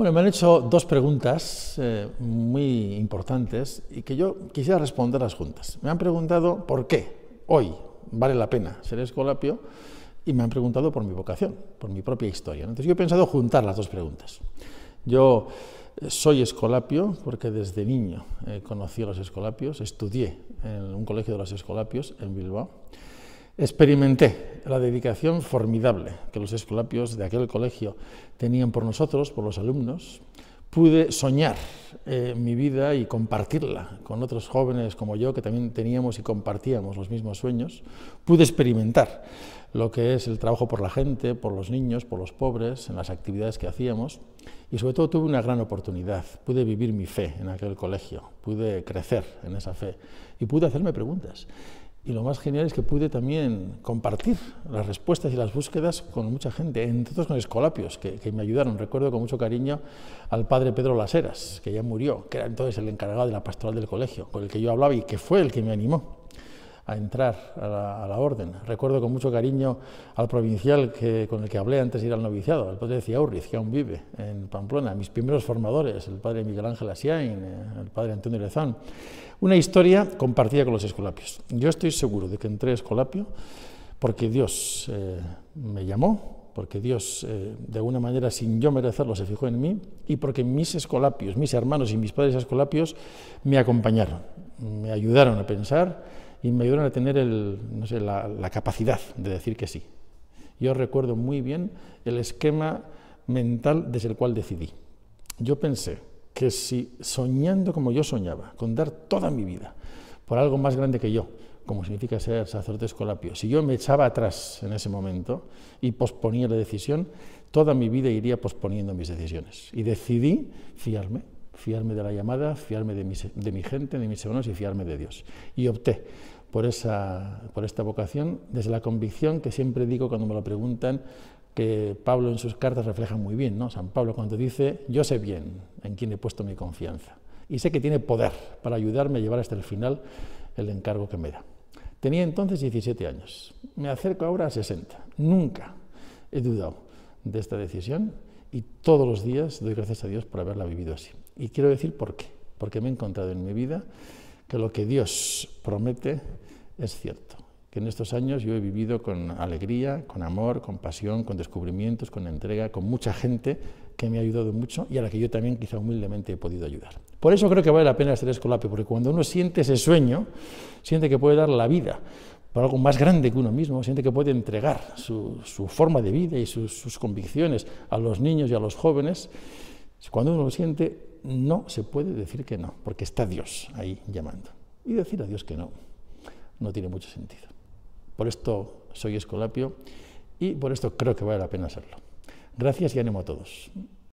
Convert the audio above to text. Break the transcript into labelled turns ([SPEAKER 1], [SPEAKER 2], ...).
[SPEAKER 1] Bueno, me han hecho dos preguntas eh, muy importantes y que yo quisiera responderlas juntas. Me han preguntado por qué hoy vale la pena ser escolapio y me han preguntado por mi vocación, por mi propia historia. Entonces yo he pensado juntar las dos preguntas. Yo eh, soy escolapio porque desde niño eh, conocí a los escolapios, estudié en un colegio de los escolapios en Bilbao Experimenté la dedicación formidable que los escolapios de aquel colegio tenían por nosotros, por los alumnos. Pude soñar eh, mi vida y compartirla con otros jóvenes como yo que también teníamos y compartíamos los mismos sueños. Pude experimentar lo que es el trabajo por la gente, por los niños, por los pobres, en las actividades que hacíamos. Y sobre todo tuve una gran oportunidad. Pude vivir mi fe en aquel colegio, pude crecer en esa fe y pude hacerme preguntas. Y lo más genial es que pude también compartir las respuestas y las búsquedas con mucha gente, entre otros con Escolapios, que, me ayudaron. Recuerdo con mucho cariño al padre Pedro Laseras, que ya murió, que era entonces el encargado de la pastoral del colegio, con el que yo hablaba y que fue el que me animó a entrar a la, orden. Recuerdo con mucho cariño al provincial que, con el que hablé antes de ir al noviciado, el padre de Ciaurriz, que aún vive en Pamplona, mis primeros formadores, el padre Miguel Ángel Asiain, eh, el padre Antonio Lezán. Una historia compartida con los escolapios. Yo estoy seguro de que entré escolapio porque Dios eh, me llamó, porque Dios, eh, de alguna manera, sin yo merecerlo, se fijó en mí, y porque mis escolapios, mis hermanos y mis padres escolapios me acompañaron, me ayudaron a pensar, y me ayudaron a tener la, la, capacidad de decir que sí. Yo recuerdo muy bien el esquema mental desde el cual decidí. Yo pensé que si soñando como yo soñaba, con dar toda mi vida por algo más grande que yo, como significa ser sacerdote escolapio, si yo me echaba atrás en ese momento y posponía la decisión, toda mi vida iría posponiendo mis decisiones. Y decidí fiarme fiarme de la llamada, fiarme de mi, gente, de mis hermanos y fiarme de Dios. Y opté por, esa, por esta vocación desde la convicción que siempre digo cuando me lo preguntan, que Pablo en sus cartas refleja muy bien, ¿no? San Pablo cuando dice, yo sé bien en quién he puesto mi confianza y sé que tiene poder para ayudarme a llevar hasta el final el encargo que me da. Tenía entonces 17 años, me acerco ahora a 60. Nunca he dudado de esta decisión y todos los días doy gracias a Dios por haberla vivido así. Y quiero decir por qué. Porque me he encontrado en mi vida que lo que Dios promete es cierto. Que en estos años yo he vivido con alegría, con amor, con pasión, con descubrimientos, con entrega, con mucha gente que me ha ayudado mucho y a la que yo también quizá humildemente he podido ayudar. Por eso creo que vale la pena hacer escolapio, porque cuando uno siente ese sueño, siente que puede dar la vida por algo más grande que uno mismo, siente que puede entregar su, forma de vida y sus convicciones a los niños y a los jóvenes cuando uno lo siente, no se puede decir que no, porque está Dios ahí llamando. Y decir a Dios que no, no tiene mucho sentido. Por esto soy Escolapio y por esto creo que vale la pena hacerlo. Gracias y ánimo a todos.